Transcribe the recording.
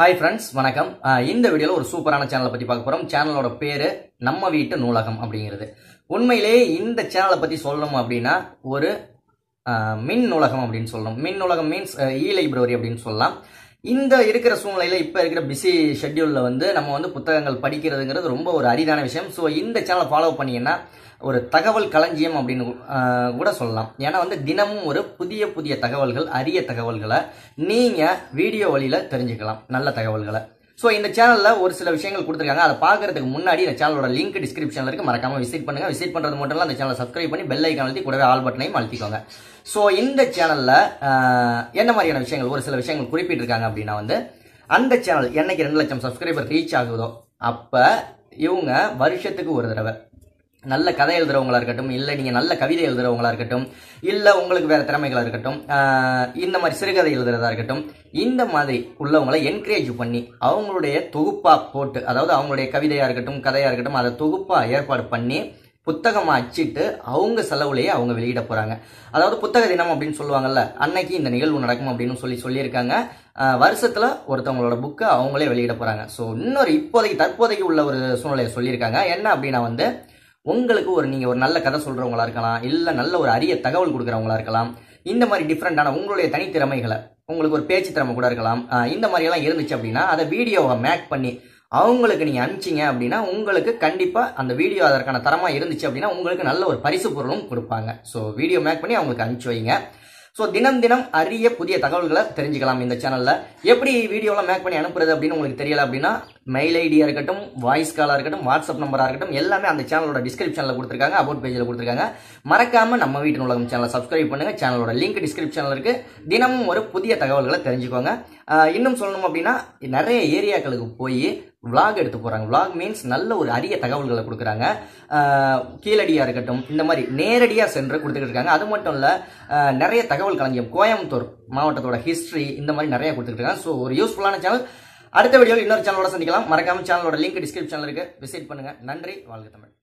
hi friends வணக்கம் இந்த வீடியோவில் ஒரு சூப்பரான சேனலை பற்றி பார்க்க போகிறோம் சேனலோட பேர் நம்ம வீட்டு நூலகம் அப்படிங்கிறது உண்மையிலேயே இந்த சேனலை பற்றி சொல்லணும் அப்படின்னா ஒரு மின் நூலகம் அப்படின்னு சொல்லணும் மின் நூலகம் மீன்ஸ் இ லைப்ரரி அப்படின்னு சொல்லலாம் இந்த இருக்கிற சூழ்நிலையில் இப்போ இருக்கிற பிஸி ஷெட்யூலில் வந்து நம்ம வந்து புத்தகங்கள் படிக்கிறதுங்கிறது ரொம்ப ஒரு அரிதான விஷயம் ஸோ இந்த சேனலை ஃபாலோ பண்ணிங்கன்னா ஒரு தகவல் களஞ்சியம் அப்படின்னு கூட சொல்லலாம் ஏன்னா வந்து தினமும் ஒரு புதிய புதிய தகவல்கள் அரிய தகவல்களை நீங்கள் வீடியோ வழியில் தெரிஞ்சுக்கலாம் நல்ல தகவல்களை ஸோ இந்த சேனலில் ஒரு சில விஷயங்கள் கொடுத்துருக்காங்க அதை பார்க்கறதுக்கு முன்னாடி இந்த சேனலோட லிங்க் டிஸ்கிரிப்ஷனில் இருக்குது மறக்காமல் விசிட் பண்ணுங்க விசிட் பண்ணுறது மட்டும் இல்லை அந்த சேனலை சப்ஸ்கிரைப் பண்ணி பெல் ஐக்கான் அழுத்தி கூடவே ஆல் பட்டனையும் அழுத்திக்கோங்க ஸோ இந்த சேனலில் என்ன மாதிரியான விஷயங்கள் ஒரு சில விஷயங்கள் குறிப்பிட்டிருக்காங்க அப்படின்னா வந்து அந்த சேனல் என்னைக்கு ரெண்டு லட்சம் சப்ஸ்கிரைபர் ரீச் ஆகுதோ அப்போ இவங்க வருஷத்துக்கு ஒரு தடவை நல்ல கதை எழுதுறவங்களா இருக்கட்டும் இல்லை நீங்கள் நல்ல கவிதை எழுதுறவங்களா இருக்கட்டும் இல்லை உங்களுக்கு வேறு திறமைகளாக இருக்கட்டும் இந்த மாதிரி சிறுகதை எழுதுறதா இருக்கட்டும் இந்த மாதிரி உள்ளவங்களை என்கரேஜ் பண்ணி அவங்களுடைய தொகுப்பாக போட்டு அதாவது அவங்களுடைய கவிதையாக இருக்கட்டும் கதையாக இருக்கட்டும் அதை தொகுப்பாக ஏற்பாடு பண்ணி புத்தகமாக அச்சிட்டு அவங்க செலவுலேயே அவங்க வெளியிட போகிறாங்க அதாவது புத்தக தினம் அப்படின்னு சொல்லுவாங்கல்ல அன்னைக்கு இந்த நிகழ்வு நடக்கும் அப்படின்னு சொல்லி சொல்லியிருக்காங்க வருஷத்தில் ஒருத்தவங்களோட புக்கை அவங்களே வெளியிட போகிறாங்க ஸோ இன்னொரு இப்போதைக்கு தற்போதைக்கு உள்ள ஒரு சூழ்நிலையை சொல்லியிருக்காங்க என்ன அப்படின்னா வந்து உங்களுக்கு ஒரு நீங்கள் ஒரு நல்ல கதை சொல்கிறவங்களா இருக்கலாம் இல்லை நல்ல ஒரு அரிய தகவல் கொடுக்குறவங்களா இருக்கலாம் இந்த மாதிரி டிஃப்ரெண்ட்டான உங்களுடைய தனித்திறமைகளை உங்களுக்கு ஒரு பேச்சு திறமை கூட இருக்கலாம் இந்த மாதிரியெல்லாம் இருந்துச்சு அப்படின்னா அதை வீடியோவை மேக் பண்ணி அவங்களுக்கு நீங்கள் அனுப்பிச்சிங்க அப்படின்னா உங்களுக்கு கண்டிப்பாக அந்த வீடியோ அதற்கான தரமாக இருந்துச்சு அப்படின்னா உங்களுக்கு நல்ல ஒரு பரிசு பொருளும் கொடுப்பாங்க ஸோ வீடியோ மேக் பண்ணி அவங்களுக்கு அனுப்பிச்சி வைங்க ஸோ தினம் தினம் அரிய புதிய தகவல்களை தெரிஞ்சுக்கலாம் இந்த சேனலில் எப்படி வீடியோலாம் மேக் பண்ணி அனுப்புறது அப்படின்னு உங்களுக்கு தெரியல அப்படின்னா மெயில் ஐடியா இருக்கட்டும் வாய்ஸ் காலாக இருக்கட்டும் வாட்ஸ்அப் நம்பராக இருக்கட்டும் எல்லாமே அந்த சேனலோட டிஸ்கிரிப்ஷனில் கொடுத்துருக்காங்க அபவுட் பேஜில் கொடுத்துருக்காங்க மறக்காமல் நம்ம வீட்டு உலகம் சேனலை சப்ஸ்கிரைப் பண்ணுங்க சேனலோட லிங்க் டிஸ்கிரிப்ஷனில் இருக்குது தினமும் ஒரு புதிய தகவல்களை தெரிஞ்சுக்கோங்க இன்னும் சொல்லணும் அப்படின்னா நிறைய ஏரியாக்களுக்கு போய் விளாக் எடுத்து போகிறாங்க விளாக் மீன்ஸ் நல்ல ஒரு அரிய தகவல்களை கொடுக்குறாங்க கீழடியாக இருக்கட்டும் இந்த மாதிரி நேரடியாக சென்று கொடுத்துக்கிட்டு இருக்காங்க அது மட்டும் இல்லை நிறைய தகவல் கலைஞர் கோயம்புத்தூர் மாவட்டத்தோட ஹிஸ்ட்ரி இந்த மாதிரி நிறைய கொடுத்துக்கிட்டு இருக்காங்க ஸோ ஒரு யூஸ்ஃபுல்லான சேனல் அடுத்த வீடியோவில் இன்னொரு சேனலோட சந்திக்கலாம் மறக்காம சேனலோட லிங்க் டிஸ்கிரிப்ஷனில் இருக்கு விசிட் பண்ணுங்க நன்றி வாழ்க தமிழ்